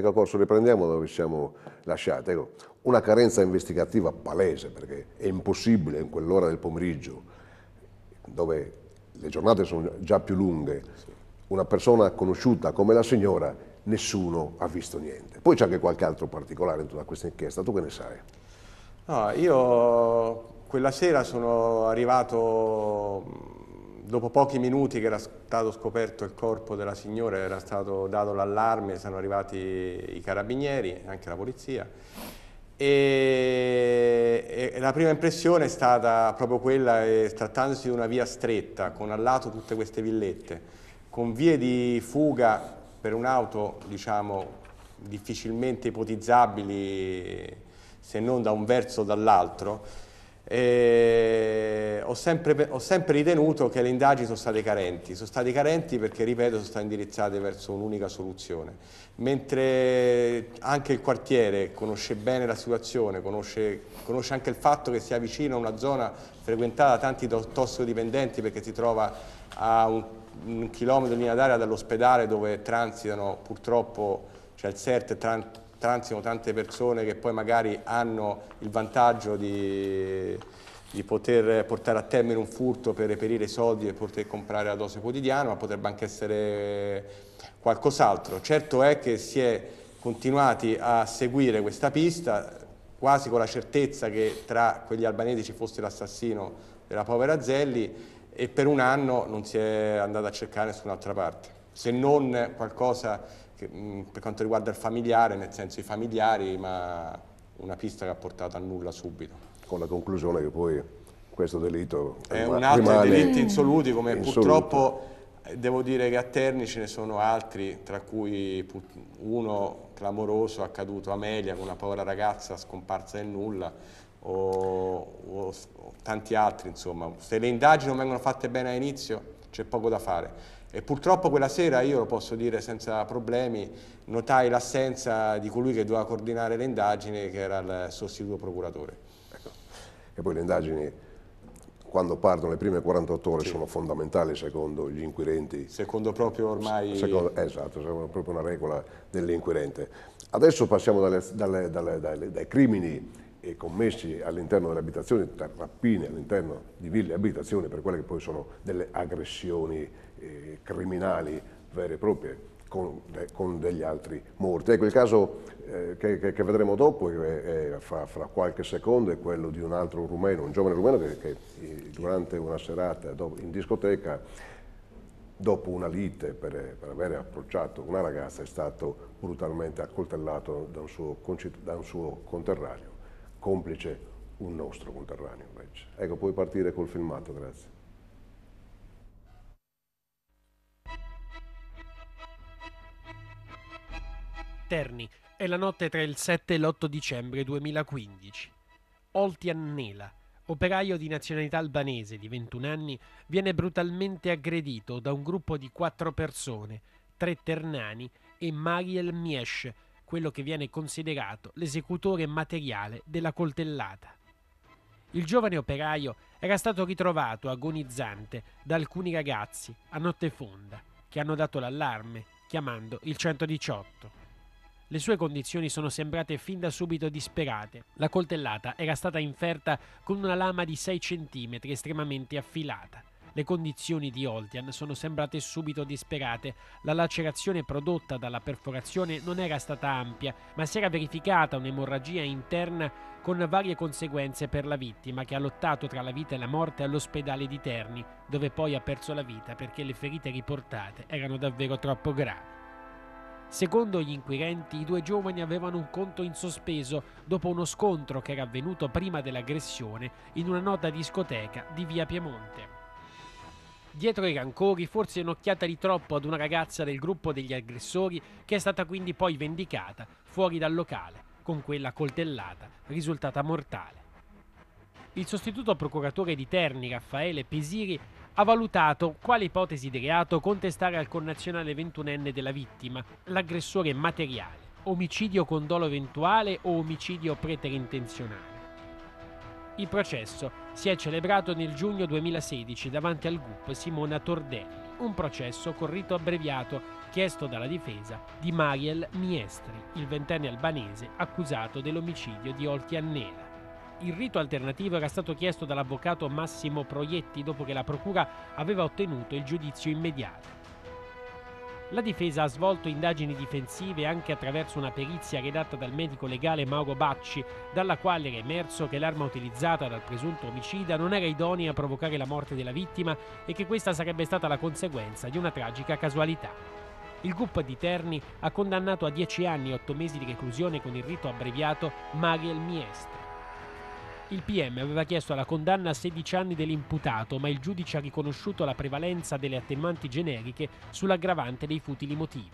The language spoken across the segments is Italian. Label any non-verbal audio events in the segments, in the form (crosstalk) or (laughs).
Ecco Corso, riprendiamo dove siamo lasciati. Ecco, una carenza investigativa palese perché è impossibile in quell'ora del pomeriggio dove le giornate sono già più lunghe, una persona conosciuta come la signora, nessuno ha visto niente. Poi c'è anche qualche altro particolare in tutta questa inchiesta, tu che ne sai? No, ah, io quella sera sono arrivato dopo pochi minuti che era stato scoperto il corpo della signora, era stato dato l'allarme, sono arrivati i carabinieri, anche la polizia, e, la prima impressione è stata proprio quella, eh, trattandosi di una via stretta, con al lato tutte queste villette, con vie di fuga per un'auto, diciamo, difficilmente ipotizzabili se non da un verso o dall'altro, ho sempre, ho, sempre, ritenuto che le indagini sono state carenti, sono state carenti perché, ripeto, sono state indirizzate verso un'unica soluzione, mentre anche il quartiere conosce bene la situazione, conosce, conosce anche il fatto che sia vicino a una zona frequentata da tanti tossicodipendenti perché si trova a un, un chilometro in linea d'aria dall'ospedale dove transitano purtroppo, cioè il CERT transitano tante persone che poi magari hanno il vantaggio di, di poter portare a termine un furto per reperire soldi e poter comprare la dose quotidiana, ma potrebbe anche essere qualcos'altro. Certo è che si è continuati a seguire questa pista quasi con la certezza che tra quegli albanesi ci fosse l'assassino della povera Zelli e per un anno non si è andata a cercare nessun'altra parte, se non qualcosa che, mm, per quanto riguarda il familiare, nel senso i familiari, ma una pista che ha portato a nulla subito. Con la conclusione che poi questo delitto è un altro delitto insoluti come insoluto. purtroppo eh, devo dire che a Terni ce ne sono altri tra cui uno clamoroso accaduto a Melia con una povera ragazza scomparsa nel nulla o, o, o tanti altri insomma se le indagini non vengono fatte bene all'inizio c'è poco da fare. E purtroppo quella sera, io lo posso dire senza problemi, notai l'assenza di colui che doveva coordinare le indagini, che era il sostituto procuratore. Ecco. E poi le indagini, quando partono le prime 48 ore, sì. sono fondamentali secondo gli inquirenti. Secondo proprio ormai... Secondo, esatto, secondo proprio una regola dell'inquirente. Adesso passiamo dalle, dalle, dalle, dai crimini commessi all'interno delle abitazioni, rapine all'interno di ville e abitazioni per quelle che poi sono delle aggressioni eh, criminali vere e proprie con, de, con, degli altri morti. Ecco, il caso eh, che, che, che, vedremo dopo, eh, fra, fra, qualche secondo, è quello di un altro rumeno, un giovane rumeno che, che eh, durante una serata dopo, in discoteca, dopo una lite per, per, aver approcciato una ragazza, è stato brutalmente accoltellato da un suo, da un suo conterraneo complice un nostro conterraneo invece. Ecco, puoi partire col filmato, grazie. Terni, è la notte tra il 7 e l'8 dicembre 2015. Oltian Nela, operaio di nazionalità albanese di 21 anni, viene brutalmente aggredito da un gruppo di quattro persone, tre ternani e Mariel Miesch, quello che viene considerato l'esecutore materiale della coltellata. Il giovane operaio era stato ritrovato agonizzante da alcuni ragazzi a notte fonda che hanno dato l'allarme chiamando il 118. Le sue condizioni sono sembrate fin da subito disperate. La coltellata era stata inferta con una lama di 6 cm estremamente affilata le condizioni di Oltian sono sembrate subito disperate. La lacerazione prodotta dalla perforazione non era stata ampia, ma si era verificata un'emorragia interna con varie conseguenze per la vittima che ha lottato tra la vita e la morte all'ospedale di Terni, dove poi ha perso la vita perché le ferite riportate erano davvero troppo gravi. Secondo gli inquirenti, i due giovani avevano un conto in sospeso dopo uno scontro che era avvenuto prima dell'aggressione in una nota discoteca di via Piemonte. Dietro i rancori, forse un'occhiata di troppo ad una ragazza del gruppo degli aggressori che è stata quindi poi vendicata fuori dal locale, con quella coltellata risultata mortale. Il sostituto procuratore di Terni, Raffaele Pesiri, ha valutato quale ipotesi di reato contestare al connazionale ventunenne della vittima, l'aggressore materiale, omicidio con dolo eventuale o omicidio preterintenzionale. Il processo si è celebrato nel giugno 2016 davanti al GUP Simona Tordelli, un processo con rito abbreviato chiesto dalla difesa di Mariel Miestri, il ventenne albanese accusato dell'omicidio di Oltiannera. Il rito alternativo era stato chiesto dall'avvocato Massimo Proietti dopo che la procura aveva ottenuto il giudizio immediato. La difesa ha svolto indagini difensive anche attraverso una perizia redatta dal medico legale Mauro Bacci, dalla quale era emerso che l'arma utilizzata dal presunto omicida non era idonea a provocare la morte della vittima e che questa sarebbe stata la conseguenza di una tragica casualità. Il GUP di Terni ha condannato a 10 anni e 8 mesi di reclusione con il rito abbreviato Mariel Miestre il PM aveva chiesto la condanna a 16 anni dell'imputato, ma il giudice ha riconosciuto la prevalenza delle attenuanti generiche sull'aggravante dei futili motivi.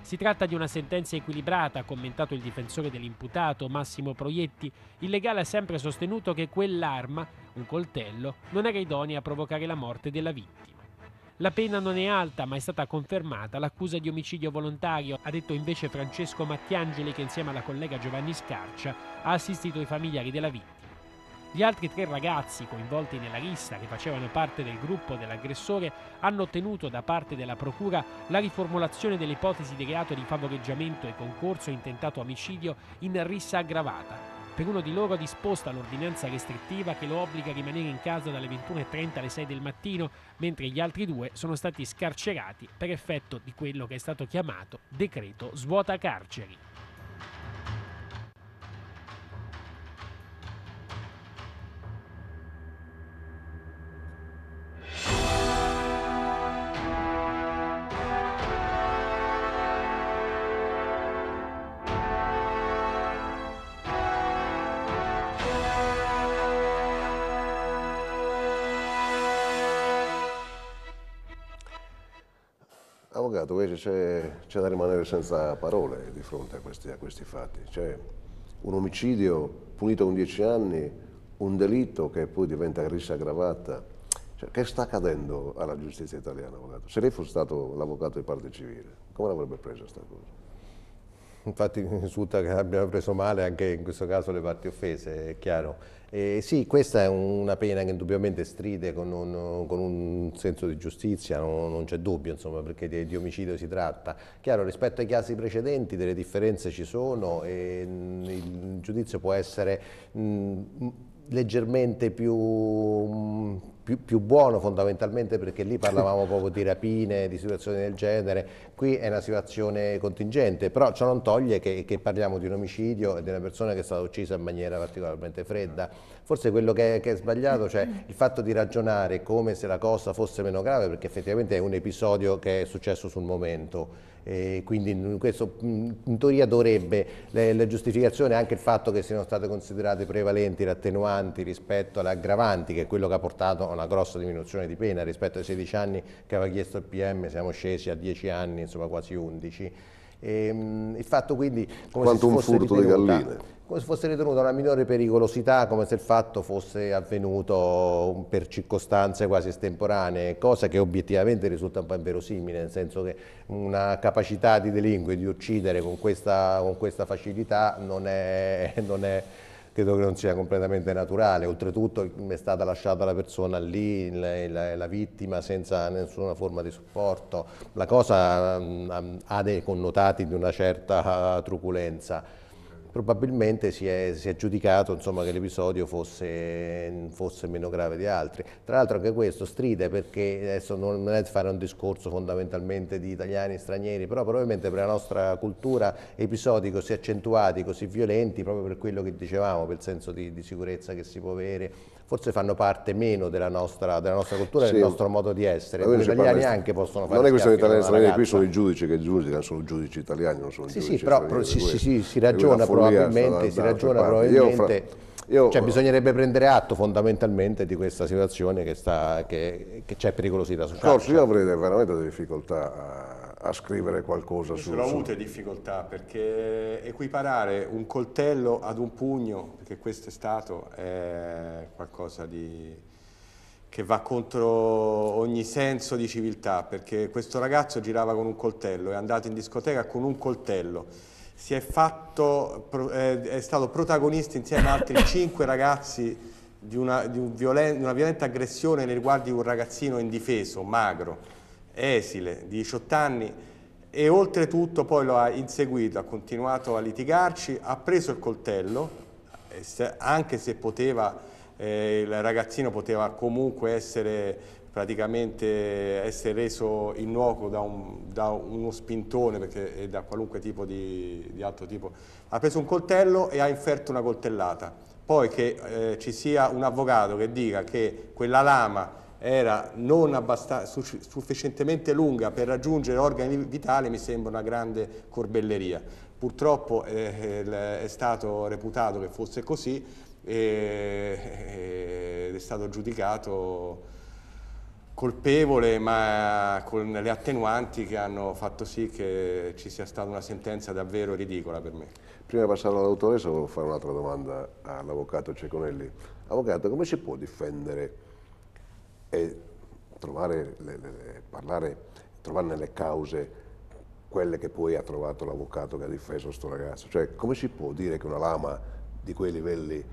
Si tratta di una sentenza equilibrata, ha commentato il difensore dell'imputato Massimo Proietti. Il legale ha sempre sostenuto che quell'arma, un coltello, non era idonea a provocare la morte della vittima. La pena non è alta, ma è stata confermata l'accusa di omicidio volontario, ha detto invece Francesco Mattiangeli che insieme alla collega Giovanni Scarcia ha assistito i familiari della vittima. Gli altri tre ragazzi coinvolti nella rissa, che facevano parte del gruppo dell'aggressore, hanno ottenuto da parte della Procura la riformulazione dell'ipotesi di reato di favoreggiamento e concorso intentato omicidio in rissa aggravata. Per uno di loro è disposta l'ordinanza restrittiva che lo obbliga a rimanere in casa dalle 21.30 alle 6 del mattino, mentre gli altri due sono stati scarcerati per effetto di quello che è stato chiamato decreto svuota carceri. Padovese c'è, da rimanere senza parole di fronte a questi, a questi fatti. C'è un omicidio punito con dieci anni, un delitto che poi diventa rissa aggravata. Cioè, che sta accadendo alla giustizia italiana, avvocato? Se lei fosse stato l'avvocato di parte civile, come l'avrebbe presa questa cosa? infatti mi risulta che abbia preso male anche in questo caso le parti offese, è chiaro. Eh, sì, questa è una pena che indubbiamente stride con un, con un senso di giustizia, non, non c'è dubbio, insomma, perché di, di, omicidio si tratta. Chiaro, rispetto ai casi precedenti delle differenze ci sono e mm, il giudizio può essere mh, mm, leggermente più... Mh, mm, più, più, buono fondamentalmente perché lì parlavamo (laughs) proprio di rapine, di situazioni del genere, qui è una situazione contingente, però ciò non toglie che, che parliamo di un omicidio e di una persona che è stata uccisa in maniera particolarmente fredda. Forse quello che, che è sbagliato, cioè il fatto di ragionare come se la cosa fosse meno grave, perché effettivamente è un episodio che è successo sul momento. E quindi in, questo, in teoria dovrebbe le, le giustificazione anche il fatto che siano state considerate prevalenti le attenuanti rispetto alle aggravanti che è quello che ha portato a una grossa diminuzione di pena rispetto ai 16 anni che aveva chiesto il PM siamo scesi a 10 anni insomma quasi 11 Ehm, il fatto quindi come Quanto se un furto di galline come se fosse ritenuta una minore pericolosità, come se il fatto fosse avvenuto per circostanze quasi estemporanee, cosa che obiettivamente risulta un po' inverosimile, nel senso che una capacità di delinquere di uccidere con questa, con questa facilità non è, (laughs) non è credo che non sia completamente naturale, oltretutto è stata lasciata la persona lì, la, la, la vittima, senza nessuna forma di supporto, la cosa mm, ha dei connotati di una certa ah, truculenza probabilmente si è, si è giudicato insomma, che l'episodio fosse, fosse, meno grave di altri. Tra l'altro anche questo stride perché adesso non è fare un discorso fondamentalmente di italiani e stranieri, però probabilmente per la nostra cultura episodi così accentuati, così violenti, proprio per quello che dicevamo, per il senso di, di sicurezza che si può avere, forse fanno parte meno della nostra, della nostra cultura sì. del nostro modo di essere. Gli italiani anche possono fare Non è questione italiani stranieri, qui sono i giudici che giudicano, sono giudici italiani, non sono sì, giudici sì, però stranieri. Sì, sì, sì, si ragiona probabilmente, si ragiona probabilmente... Io, cioè, bisognerebbe prendere atto fondamentalmente di questa situazione che, c'è pericolosità sociale. Corso, io avrei veramente difficoltà a a scrivere qualcosa Io su... Ho avuto difficoltà perché equiparare un coltello ad un pugno, perché questo è stato, è qualcosa di che va contro ogni senso di civiltà, perché questo ragazzo girava con un coltello, è andato in discoteca con un coltello, si è fatto, è stato protagonista insieme ad altri (coughs) cinque ragazzi di una, di un violen una violenta aggressione nei riguardi di un ragazzino indifeso, magro esile di 18 anni e oltretutto poi lo ha inseguito, ha continuato a litigarci, ha preso il coltello, anche se poteva, eh, il ragazzino poteva comunque essere praticamente essere reso innocuo da, un, da uno spintone perché, e eh, da qualunque tipo di, di, altro tipo. Ha preso un coltello e ha inferto una coltellata. Poi che eh, ci sia un avvocato che dica che quella lama era non sufficientemente lunga per raggiungere organi vitali mi sembra una grande corbelleria. Purtroppo eh, è stato reputato che fosse così ed eh, è stato giudicato colpevole ma con le attenuanti che hanno fatto sì che ci sia stata una sentenza davvero ridicola per me. Prima di passare all'autoressa volevo fare un'altra domanda all'avvocato Ceconelli. Avvocato, come si può difendere e trovare le, le, parlare, trovare nelle cause quelle che poi ha trovato l'avvocato che ha difeso questo ragazzo. Cioè, come si può dire che una lama di quei livelli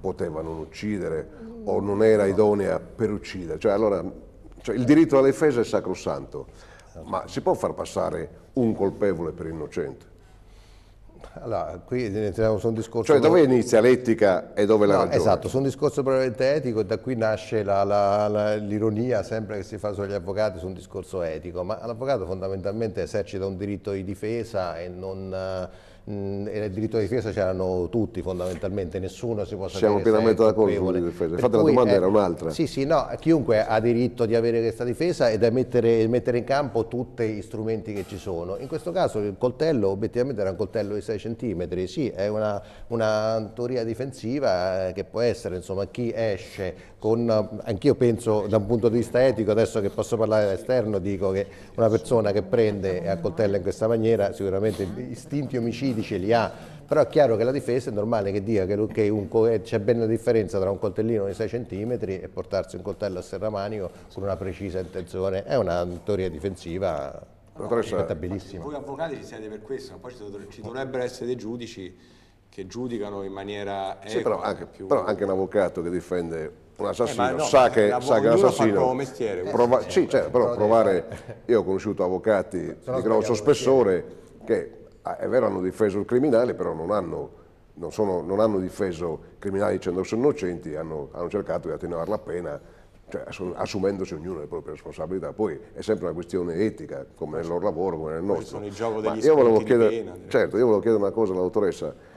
poteva non uccidere mm. o non era idonea per uccidere? Cioè, allora, cioè, il diritto alla difesa è sacrosanto, ma si può far passare un colpevole per innocente? Allora, qui entriamo su un discorso... Cioè dove inizia l'etica e dove no, ragione? Esatto, su un discorso probabilmente etico e da qui nasce l'ironia sempre che si fa sugli avvocati su un discorso etico, ma l'avvocato fondamentalmente esercita un diritto di difesa e non eh, mh, e il diritto di difesa c'erano tutti fondamentalmente, nessuno si può sapere Siamo pienamente d'accordo sulla difesa, infatti la domanda è, era un'altra. Sì, sì, no, chiunque ha diritto di avere questa difesa e di mettere, mettere, in campo tutti gli strumenti che ci sono. In questo caso il coltello obiettivamente era un coltello di 6 cm, sì, è una, una teoria difensiva eh, che può essere, insomma, chi esce con, anch'io penso da un punto di vista etico, adesso che posso parlare da dico che una persona che prende e accoltella in questa maniera sicuramente istinti omicidi giuridici li ha, però è chiaro che la difesa è normale che dica che, eh, c'è ben la differenza tra un coltellino di 6 cm e portarsi un coltello a serramanico con una precisa intenzione, è una teoria difensiva rispettabilissima. Voi avvocati ci siete per questo, ma poi ci dovrebbero essere dei giudici che giudicano in maniera sì, però, anche, più... però anche un avvocato che difende un eh, assassino eh, no, sa che, sa che l'assassino mestiere, eh, prova... sì, certo, però provare io ho conosciuto avvocati di grosso spessore che Ah, è vero hanno difeso il criminale, però non hanno, non sono, non hanno difeso il criminale dicendo sono innocenti, hanno, hanno cercato di attenuare la pena cioè, assumendosi ognuno le proprie responsabilità. Poi è sempre una questione etica, come nel loro lavoro, come nel nostro. Sono il gioco degli io volevo chiedere, pena, Certo, io volevo chiedere una cosa alla dottoressa.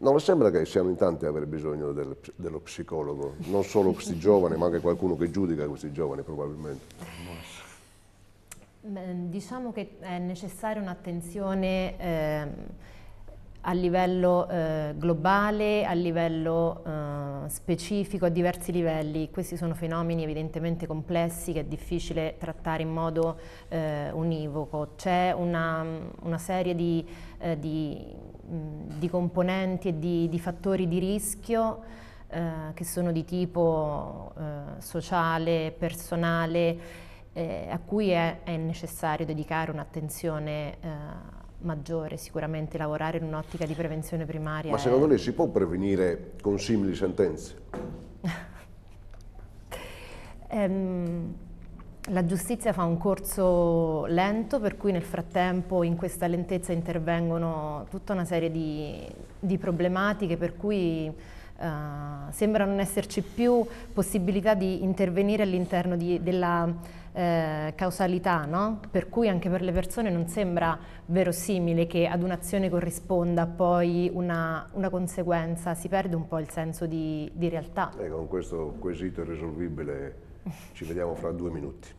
Non le sembra che siamo in tanti a avere bisogno del, dello psicologo? Non solo questi giovani, ma anche qualcuno che giudica questi giovani probabilmente. Mm, diciamo che è necessaria un'attenzione eh, a livello eh, globale, a livello eh, specifico, a diversi livelli. Questi sono fenomeni evidentemente complessi che è difficile trattare in modo eh, univoco. C'è una, una, serie di, eh, di, mm, di, componenti e di, di fattori di rischio eh, che sono di tipo sociale, personale, eh, a cui è, è, necessario dedicare un'attenzione eh, maggiore, sicuramente lavorare in un'ottica di prevenzione primaria. Ma secondo è... lei si può prevenire con simili sentenze? (laughs) ehm, la giustizia fa un corso lento per cui nel frattempo in questa lentezza intervengono tutta una serie di, di problematiche per cui eh, sembra non esserci più possibilità di intervenire all'interno della eh, causalità, no? per cui anche per le persone non sembra verosimile che ad un'azione corrisponda poi una, una, conseguenza, si perde un po' il senso di, di realtà. E eh, con questo quesito irrisolvibile ci vediamo fra due minuti.